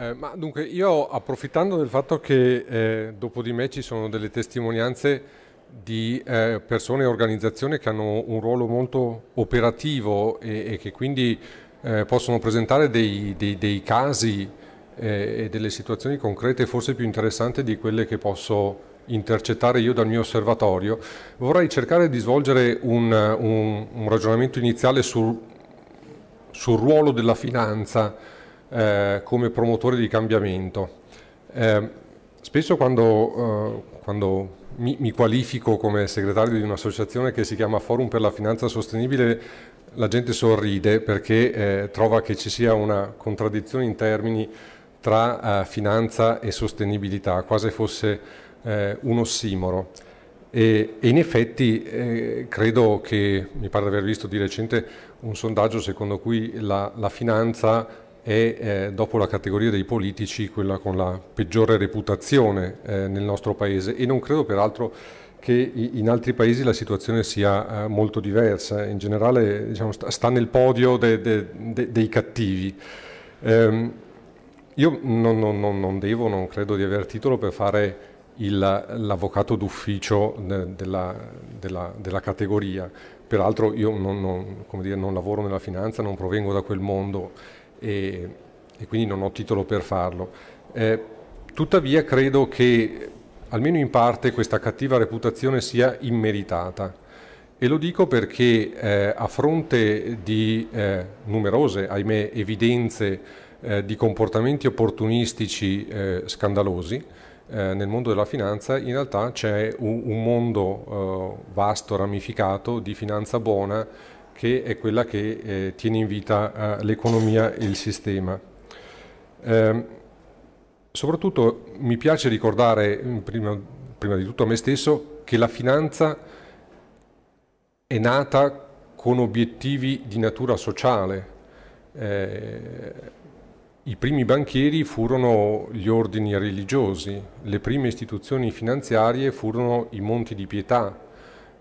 Eh, ma dunque, io approfittando del fatto che eh, dopo di me ci sono delle testimonianze di eh, persone e organizzazioni che hanno un ruolo molto operativo e, e che quindi eh, possono presentare dei, dei, dei casi eh, e delle situazioni concrete forse più interessanti di quelle che posso intercettare io dal mio osservatorio, vorrei cercare di svolgere un, un, un ragionamento iniziale sul, sul, ruolo della finanza eh, come promotore di cambiamento. Eh, spesso quando, eh, quando mi, mi, qualifico come segretario di un'associazione che si chiama Forum per la Finanza Sostenibile, la gente sorride perché eh, trova che ci sia una contraddizione in termini tra eh, finanza e sostenibilità, quasi fosse eh, un ossimoro. E, e, in effetti eh, credo che, mi pare di aver visto di recente un sondaggio secondo cui la, la finanza è eh, dopo la categoria dei politici quella con la peggiore reputazione eh, nel nostro paese e non credo peraltro che in altri paesi la situazione sia eh, molto diversa, in generale diciamo, sta nel podio de, de, de, dei cattivi. Ehm, io non, non, non, devo, non credo di aver titolo per fare il, l'avvocato d'ufficio della, della, della categoria, peraltro io non, non, dire, non lavoro nella finanza, non provengo da quel mondo e, e quindi non ho titolo per farlo. Eh, tuttavia credo che almeno in parte questa cattiva reputazione sia immeritata e lo dico perché eh, a fronte di eh, numerose, ahimè, evidenze eh, di comportamenti opportunistici eh, scandalosi, eh, nel mondo della finanza in realtà c'è un mondo vasto, ramificato di finanza buona che è quella che eh, tiene in vita eh, l'economia e il sistema. Eh, soprattutto mi piace ricordare, mm, prima, prima, di tutto a me stesso, che la finanza è nata con obiettivi di natura sociale. Eh, I primi banchieri furono gli ordini religiosi, le prime istituzioni finanziarie furono i monti di pietà,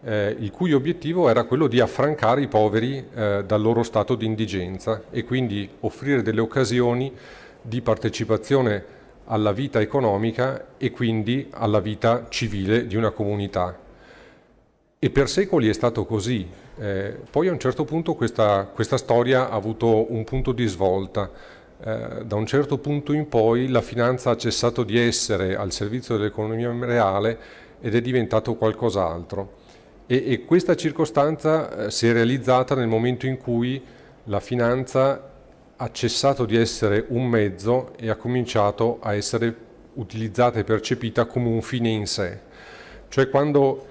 eh, il cui obiettivo era quello di affrancare i poveri eh, dal loro stato di indigenza e quindi offrire delle occasioni di partecipazione alla vita economica e quindi alla vita civile di una comunità. E per secoli è stato così. Eh, poi a un certo punto questa, questa, storia ha avuto un punto di svolta. Eh, da un certo punto in poi la finanza ha cessato di essere al servizio dell'economia reale ed è diventato qualcos'altro e, e questa circostanza eh, si è realizzata nel momento in cui la finanza ha cessato di essere un mezzo e ha cominciato a essere utilizzata e percepita come un fine in sé, cioè quando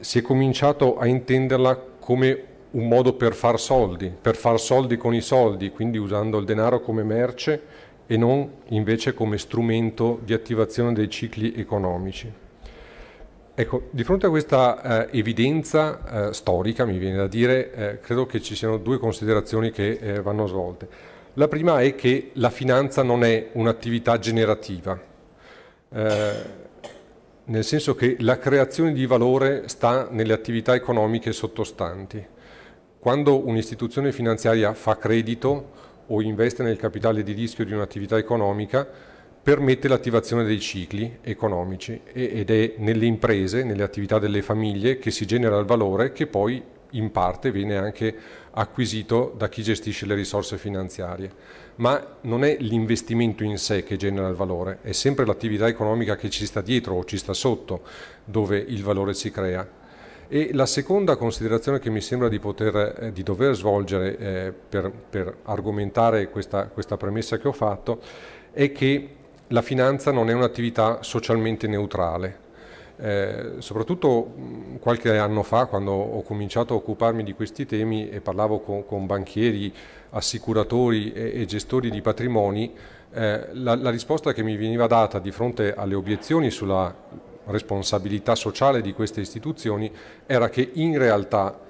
si è cominciato a intenderla come un modo per far soldi, per far soldi con i soldi, quindi usando il denaro come merce e non invece come strumento di attivazione dei cicli economici. Ecco, di fronte a questa eh, evidenza eh, storica, mi viene da dire, eh, credo che ci siano due considerazioni che eh, vanno svolte. La prima è che la finanza non è un'attività generativa, eh, nel senso che la creazione di valore sta nelle attività economiche sottostanti. Quando un'istituzione finanziaria fa credito o investe nel capitale di rischio di un'attività economica, permette l'attivazione dei cicli economici ed è nelle imprese, nelle attività delle famiglie che si genera il valore che poi in parte viene anche acquisito da chi gestisce le risorse finanziarie. Ma non è l'investimento in sé che genera il valore, è sempre l'attività economica che ci sta dietro o ci sta sotto dove il valore si crea. E la seconda considerazione che mi sembra di, poter, eh, di dover svolgere eh, per, per, argomentare questa, questa premessa che ho fatto è che la finanza non è un'attività socialmente neutrale. Eh, soprattutto qualche anno fa, quando ho cominciato a occuparmi di questi temi e parlavo con, con banchieri, assicuratori e, e, gestori di patrimoni, eh, la, la risposta che mi veniva data di fronte alle obiezioni sulla responsabilità sociale di queste istituzioni era che in realtà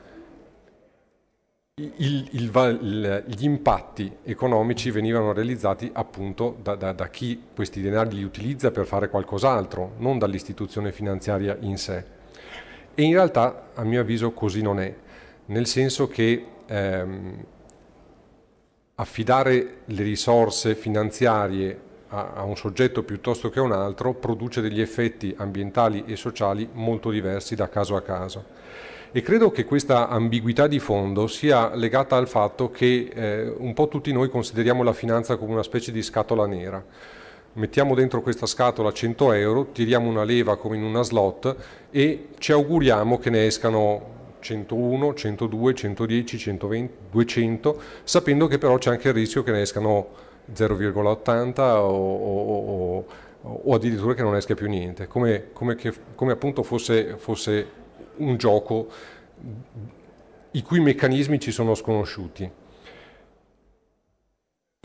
il, il, gli impatti economici venivano realizzati appunto da, da, da, chi questi denari li utilizza per fare qualcos'altro, non dall'istituzione finanziaria in sé. E in realtà, a mio avviso, così non è, nel senso che ehm, affidare le risorse finanziarie a, a un soggetto piuttosto che a un altro produce degli effetti ambientali e sociali molto diversi da caso a caso. E credo che questa ambiguità di fondo sia legata al fatto che eh, un po' tutti noi consideriamo la finanza come una specie di scatola nera. Mettiamo dentro questa scatola 100 euro, tiriamo una leva come in una slot e ci auguriamo che ne escano 101, 102, 110, 120, 200, sapendo che però c'è anche il rischio che ne escano 0,80 o, o, o, o addirittura che non esca più niente, come, come, che, come appunto fosse, fosse un gioco i cui meccanismi ci sono sconosciuti.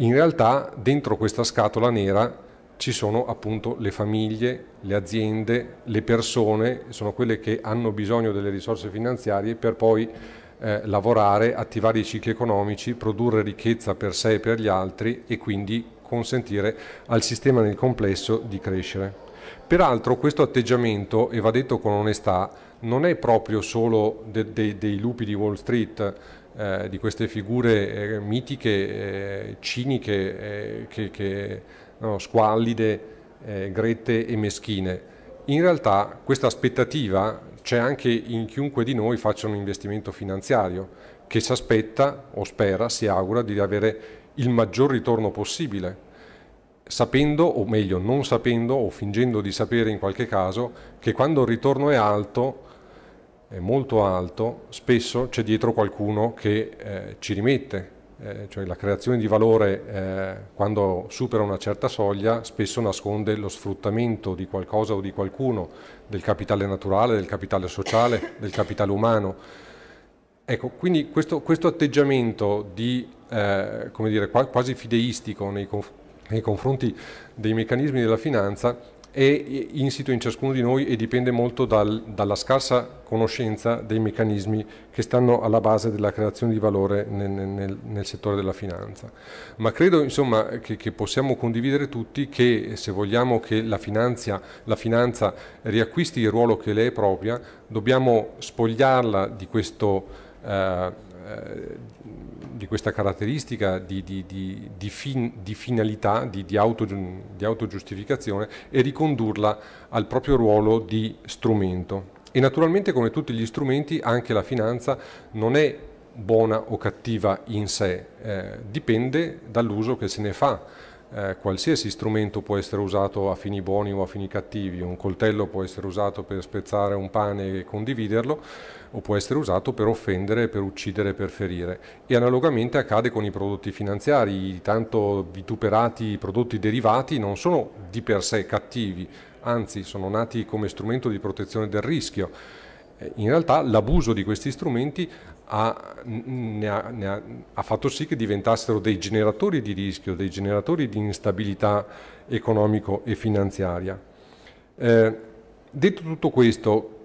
In realtà dentro questa scatola nera ci sono appunto le famiglie, le aziende, le persone, sono quelle che hanno bisogno delle risorse finanziarie per poi eh, lavorare, attivare i cicli economici, produrre ricchezza per sé e per gli altri e quindi consentire al sistema nel complesso di crescere. Peraltro questo atteggiamento, e va detto con onestà, non è proprio solo de, de, dei lupi di Wall Street, eh, di queste figure eh, mitiche, eh, ciniche, eh, che, che, no, squallide, eh, grette e meschine. In realtà questa aspettativa c'è anche in chiunque di noi faccia un investimento finanziario, che si aspetta o spera, si augura di avere il maggior ritorno possibile sapendo o meglio non sapendo o fingendo di sapere in qualche caso che quando il ritorno è alto, è molto alto, spesso c'è dietro qualcuno che eh, ci rimette, eh, cioè la creazione di valore eh, quando supera una certa soglia spesso nasconde lo sfruttamento di qualcosa o di qualcuno, del capitale naturale, del capitale sociale, del capitale umano. Ecco, quindi questo, questo atteggiamento di, eh, dire, quasi fideistico nei, confronti nei confronti dei meccanismi della finanza è insito in ciascuno di noi e dipende molto dal, dalla scarsa conoscenza dei meccanismi che stanno alla base della creazione di valore nel, nel, nel settore della finanza. Ma credo insomma, che, che, possiamo condividere tutti che se vogliamo che la, finanzia, la finanza riacquisti il ruolo che le è propria, dobbiamo spogliarla di questo... Eh, eh, di questa caratteristica di, di, di, di fin, finalità, auto, di, autogiustificazione e ricondurla al proprio ruolo di strumento. E naturalmente come tutti gli strumenti anche la finanza non è buona o cattiva in sé, eh, dipende dall'uso che se ne fa eh, qualsiasi strumento può essere usato a fini buoni o a fini cattivi, un coltello può essere usato per spezzare un pane e condividerlo o può essere usato per offendere, per uccidere, per ferire. E analogamente accade con i prodotti finanziari, i tanto vituperati prodotti derivati non sono di per sé cattivi, anzi sono nati come strumento di protezione del rischio. Eh, in realtà l'abuso di questi strumenti ha, ne ha, ne ha, ha, fatto sì che diventassero dei generatori di rischio, dei generatori di instabilità economico e finanziaria. Eh, detto tutto questo,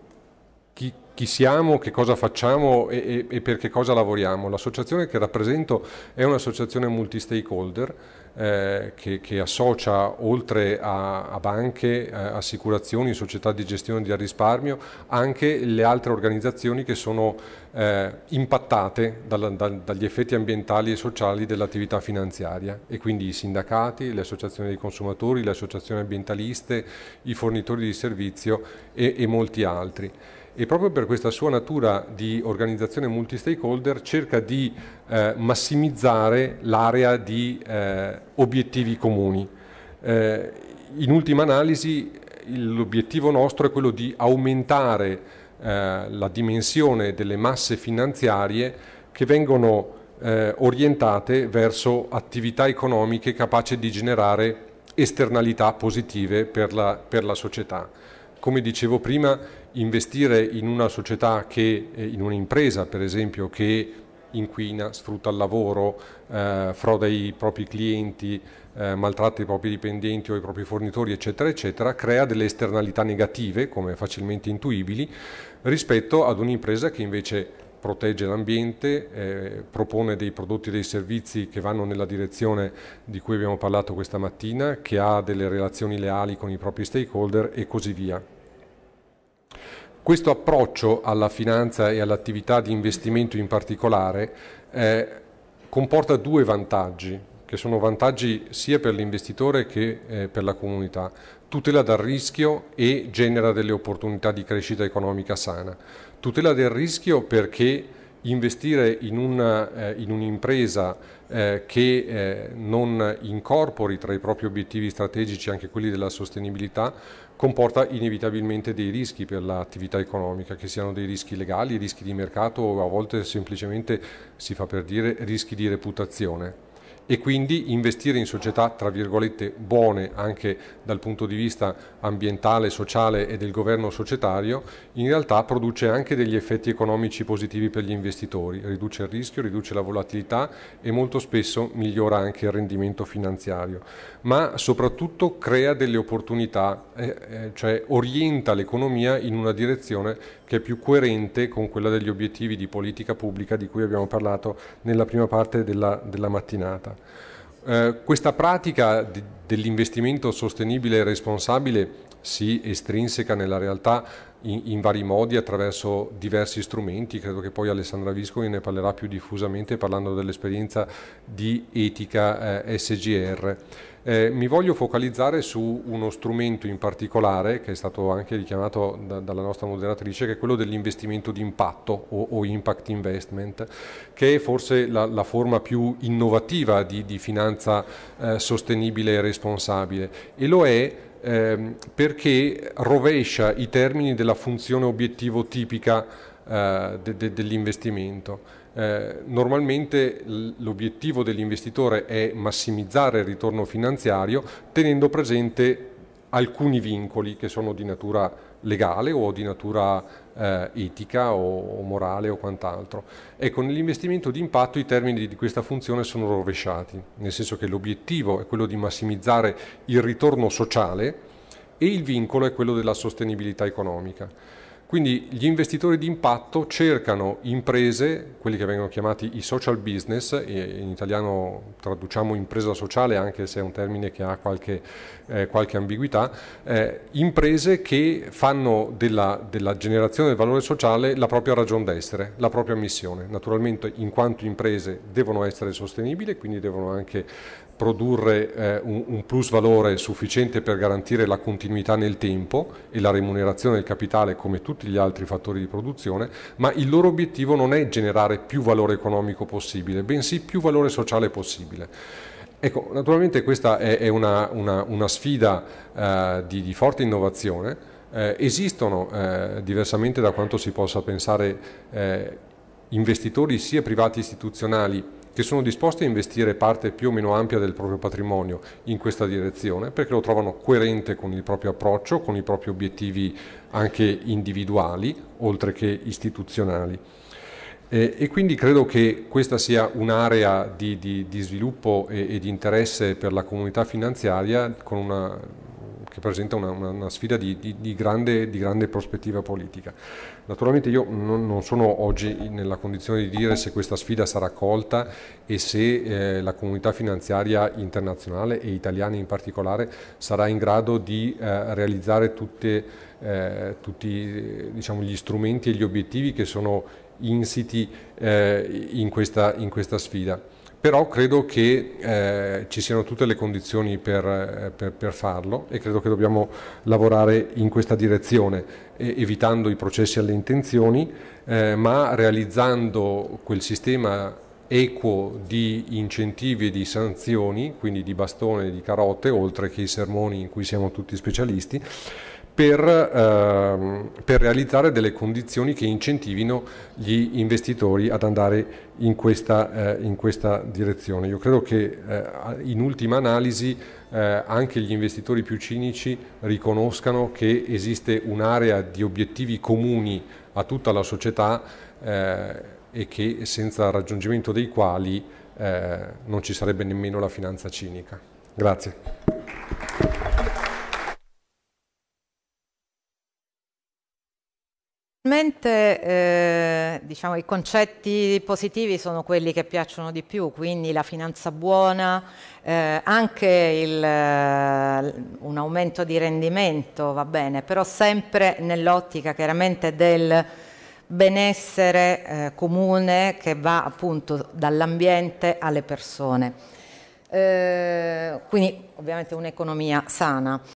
chi siamo, che cosa facciamo e, e, e, per che cosa lavoriamo. L'associazione che rappresento è un'associazione multi-stakeholder eh, che, che, associa oltre a, a banche, eh, assicurazioni, società di gestione del risparmio, anche le altre organizzazioni che sono eh, impattate dal, dal, dagli effetti ambientali e sociali dell'attività finanziaria e quindi i sindacati, le associazioni dei consumatori, le associazioni ambientaliste, i fornitori di servizio e, e molti altri e proprio per questa sua natura di organizzazione multi-stakeholder cerca di eh, massimizzare l'area di eh, obiettivi comuni. Eh, in ultima analisi l'obiettivo nostro è quello di aumentare eh, la dimensione delle masse finanziarie che vengono eh, orientate verso attività economiche capaci di generare esternalità positive per la, per la società. Come dicevo prima, investire in una società che, eh, in un'impresa per esempio, che inquina, sfrutta il lavoro, eh, froda i propri clienti, eh, maltratta i propri dipendenti o i propri fornitori, eccetera, eccetera, crea delle esternalità negative, come facilmente intuibili, rispetto ad un'impresa che invece protegge l'ambiente, eh, propone dei prodotti e dei servizi che vanno nella direzione di cui abbiamo parlato questa mattina, che ha delle relazioni leali con i propri stakeholder e così via. Questo approccio alla finanza e all'attività di investimento in particolare eh, comporta due vantaggi, che sono vantaggi sia per l'investitore che eh, per la comunità. Tutela dal rischio e genera delle opportunità di crescita economica sana. Tutela del rischio perché investire in, una, eh, in un'impresa eh, che eh, non incorpori tra i propri obiettivi strategici anche quelli della sostenibilità comporta inevitabilmente dei rischi per l'attività economica, che siano dei rischi legali, rischi di mercato o a volte semplicemente, si fa per dire, rischi di reputazione e quindi investire in società tra virgolette buone anche dal punto di vista ambientale, sociale e del governo societario in realtà produce anche degli effetti economici positivi per gli investitori, riduce il rischio, riduce la volatilità e molto spesso migliora anche il rendimento finanziario, ma soprattutto crea delle opportunità, eh, eh, cioè orienta l'economia in una direzione che è più coerente con quella degli obiettivi di politica pubblica di cui abbiamo parlato nella prima parte della, della mattinata. Eh, questa pratica di, dell'investimento sostenibile e responsabile si estrinseca nella realtà in, in, vari modi attraverso diversi strumenti, credo che poi Alessandra Viscoli ne parlerà più diffusamente parlando dell'esperienza di etica eh, SGR. Eh, mi voglio focalizzare su uno strumento in particolare che è stato anche richiamato da, dalla nostra moderatrice, che è quello dell'investimento di impatto o, o, impact investment, che è forse la, la forma più innovativa di, di finanza eh, sostenibile e responsabile. E lo è ehm, perché rovescia i termini della funzione obiettivo tipica eh, de, de, dell'investimento eh, normalmente l'obiettivo dell'investitore è massimizzare il ritorno finanziario tenendo presente alcuni vincoli che sono di natura legale o di natura eh, etica o, o, morale o quant'altro. Ecco, nell'investimento di impatto i termini di questa funzione sono rovesciati, nel senso che l'obiettivo è quello di massimizzare il ritorno sociale e il vincolo è quello della sostenibilità economica. Quindi gli investitori di impatto cercano imprese, quelli che vengono chiamati i social business, in italiano traduciamo impresa sociale anche se è un termine che ha qualche, eh, qualche ambiguità, eh, imprese che fanno della, della, generazione del valore sociale la propria ragion d'essere, la propria missione. Naturalmente in quanto imprese devono essere sostenibili, quindi devono anche produrre eh, un, un, plus valore sufficiente per garantire la continuità nel tempo e la remunerazione del capitale come tutti gli altri fattori di produzione, ma il loro obiettivo non è generare più valore economico possibile, bensì più valore sociale possibile. Ecco, naturalmente questa è, è una, una, una, sfida eh, di, di, forte innovazione. Eh, esistono, eh, diversamente da quanto si possa pensare, eh, investitori sia privati istituzionali che sono disposti a investire parte più o meno ampia del proprio patrimonio in questa direzione perché lo trovano coerente con il proprio approccio, con i propri obiettivi anche individuali, oltre che istituzionali. Eh, e quindi credo che questa sia un'area di, di, di, sviluppo e, e di interesse per la comunità finanziaria con una che presenta una, una, una sfida di, di, di, grande, di, grande, prospettiva politica. Naturalmente io non, non, sono oggi nella condizione di dire se questa sfida sarà colta e se eh, la comunità finanziaria internazionale e italiana in particolare sarà in grado di eh, realizzare tutte, eh, tutti diciamo, gli strumenti e gli obiettivi che sono insiti eh, in questa, in questa sfida però credo che eh, ci siano tutte le condizioni per, eh, per, per, farlo e credo che dobbiamo lavorare in questa direzione, eh, evitando i processi alle intenzioni, eh, ma realizzando quel sistema equo di incentivi e di sanzioni, quindi di bastone e di carote, oltre che i sermoni in cui siamo tutti specialisti, per, ehm, per, realizzare delle condizioni che incentivino gli investitori ad andare in questa, eh, in questa direzione. Io credo che eh, in ultima analisi eh, anche gli investitori più cinici riconoscano che esiste un'area di obiettivi comuni a tutta la società eh, e che senza il raggiungimento dei quali eh, non ci sarebbe nemmeno la finanza cinica. Grazie. Mentre eh, diciamo, i concetti positivi sono quelli che piacciono di più, quindi la finanza buona, eh, anche il, eh, un aumento di rendimento va bene, però sempre nell'ottica chiaramente del benessere eh, comune che va appunto dall'ambiente alle persone. Eh, quindi ovviamente un'economia sana.